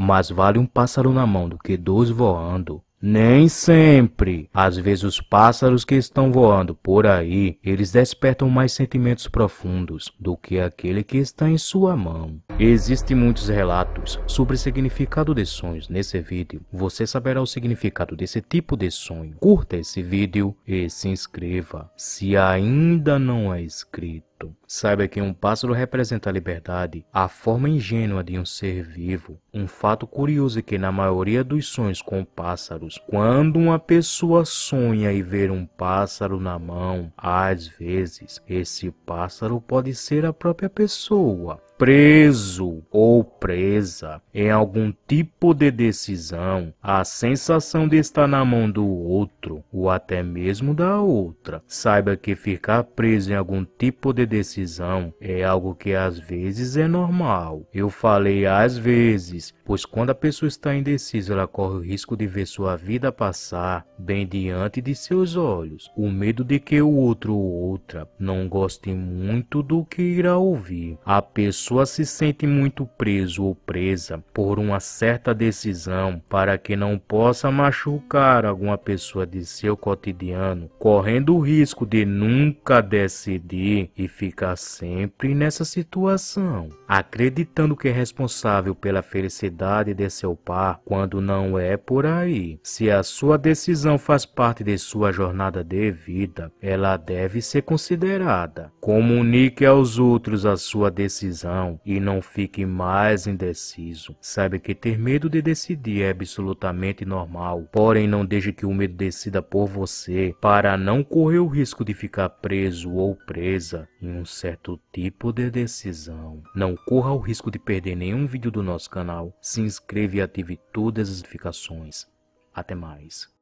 Mas vale um pássaro na mão do que dois voando. Nem sempre. Às vezes os pássaros que estão voando por aí, eles despertam mais sentimentos profundos do que aquele que está em sua mão. Existem muitos relatos sobre o significado de sonhos. Nesse vídeo, você saberá o significado desse tipo de sonho. Curta esse vídeo e se inscreva se ainda não é inscrito. Saiba que um pássaro representa a liberdade, a forma ingênua de um ser vivo. Um fato curioso é que na maioria dos sonhos com pássaros, quando uma pessoa sonha e vê um pássaro na mão, às vezes esse pássaro pode ser a própria pessoa. Preso preso ou presa em algum tipo de decisão, a sensação de estar na mão do outro ou até mesmo da outra. Saiba que ficar preso em algum tipo de decisão é algo que às vezes é normal. Eu falei às vezes, pois quando a pessoa está indecisa, ela corre o risco de ver sua vida passar bem diante de seus olhos. O medo de que o outro ou outra não goste muito do que irá ouvir. A pessoa se sente fique muito preso ou presa por uma certa decisão para que não possa machucar alguma pessoa de seu cotidiano, correndo o risco de nunca decidir e ficar sempre nessa situação, acreditando que é responsável pela felicidade de seu par quando não é por aí. Se a sua decisão faz parte de sua jornada de vida, ela deve ser considerada. Comunique aos outros a sua decisão e não fique mais indeciso. Saiba que ter medo de decidir é absolutamente normal, porém não deixe que o medo decida por você para não correr o risco de ficar preso ou presa em um certo tipo de decisão. Não corra o risco de perder nenhum vídeo do nosso canal. Se inscreva e ative todas as notificações. Até mais.